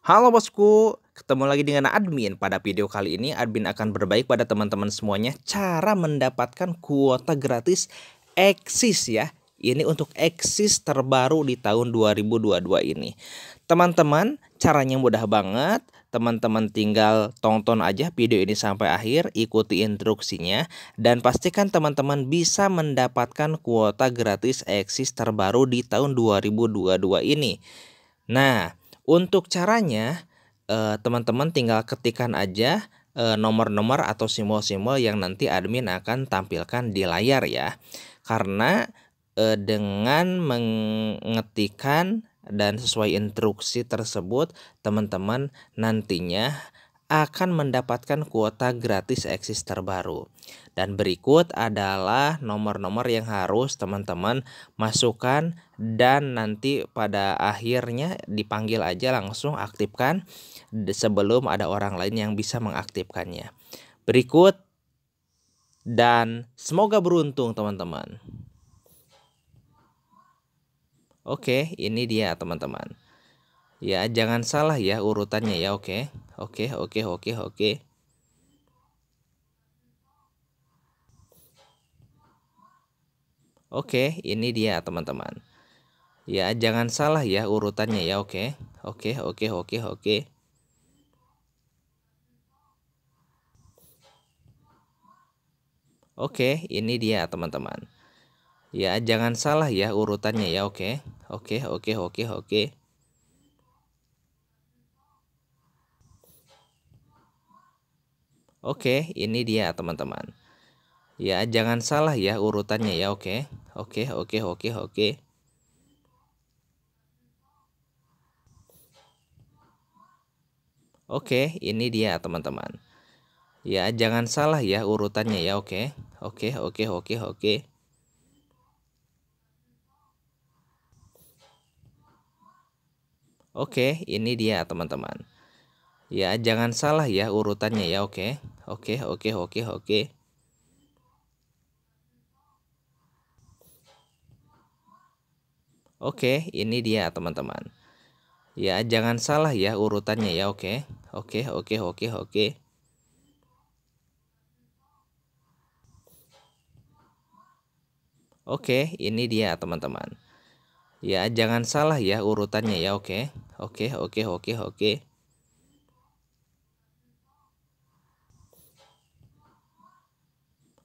Halo bosku, ketemu lagi dengan admin. Pada video kali ini admin akan berbaik pada teman-teman semuanya cara mendapatkan kuota gratis eksis ya. Ini untuk eksis terbaru di tahun 2022 ini. Teman-teman, caranya mudah banget. Teman-teman tinggal tonton aja video ini sampai akhir, ikuti instruksinya dan pastikan teman-teman bisa mendapatkan kuota gratis eksis terbaru di tahun 2022 ini. Nah, untuk caranya, eh, teman-teman tinggal ketikkan aja eh, nomor-nomor atau simbol-simbol yang nanti admin akan tampilkan di layar ya. Karena eh, dengan mengetikkan dan sesuai instruksi tersebut, teman-teman nantinya akan mendapatkan kuota gratis eksis terbaru. Dan berikut adalah nomor-nomor yang harus teman-teman masukkan dan nanti pada akhirnya dipanggil aja langsung aktifkan sebelum ada orang lain yang bisa mengaktifkannya. Berikut dan semoga beruntung teman-teman. Oke, ini dia teman-teman. Ya, jangan salah ya urutannya ya, oke. Oke, oke, oke, oke. Oke, ini dia teman-teman. Ya, jangan salah ya urutannya ya, oke. Oke, oke, oke, oke. Oke, ini dia teman-teman. Ya, jangan salah ya urutannya ya, oke. Oke, oke, oke, oke. Oke, ini dia teman-teman. Ya, jangan salah ya urutannya ya, oke. Oke, oke, oke, oke. Oke, ini dia teman-teman. Ya, jangan salah ya urutannya ya, oke. Oke, oke, oke, oke. Oke, ini dia teman-teman. Ya, jangan salah ya urutannya ya, oke. Oke, oke, oke, oke. Oke, ini dia teman-teman. Ya, jangan salah ya urutannya ya, oke. Oke, oke, oke, oke. Oke, ini dia teman-teman. Ya, jangan salah ya urutannya ya, oke. Oke, oke, oke, oke.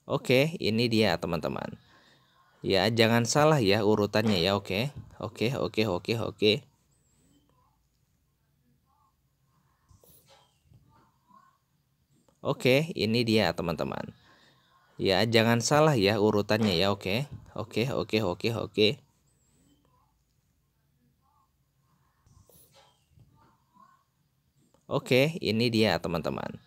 Oke, ini dia teman-teman. Ya, jangan salah ya urutannya ya, oke. Okay. Oke, okay, oke, okay, oke, okay, oke. Okay. Oke, okay, ini dia teman-teman. Ya, jangan salah ya urutannya ya, oke. Okay. Oke, okay, oke, okay, oke, okay, oke. Okay. Oke, okay, ini dia teman-teman.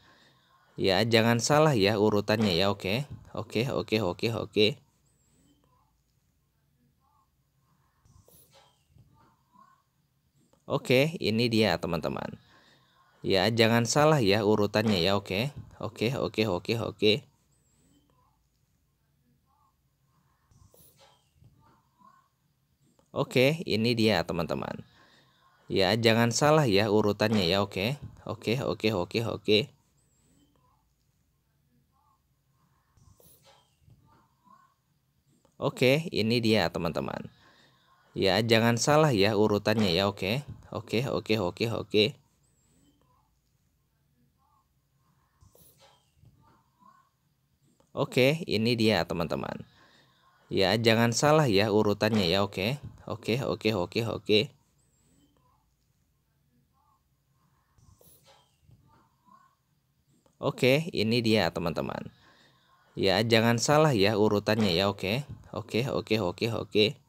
Ya, jangan salah ya urutannya ya, oke. Okay. Oke, oke, oke, oke. Oke, ini dia teman-teman. Ya, jangan salah ya urutannya ya, oke. Oke, oke, oke, oke. Oke, ini dia teman-teman. Ya, jangan salah ya urutannya ya, oke. Oke, oke, oke, oke. Oke, ini dia teman-teman. Ya, jangan salah ya urutannya ya, oke. Oke, oke, oke, oke. Oke, ini dia teman-teman. Ya, jangan salah ya urutannya ya, oke. Oke, oke, oke, oke. Oke, ini dia teman-teman. Ya, jangan salah ya urutannya ya, oke. okay okay okay okay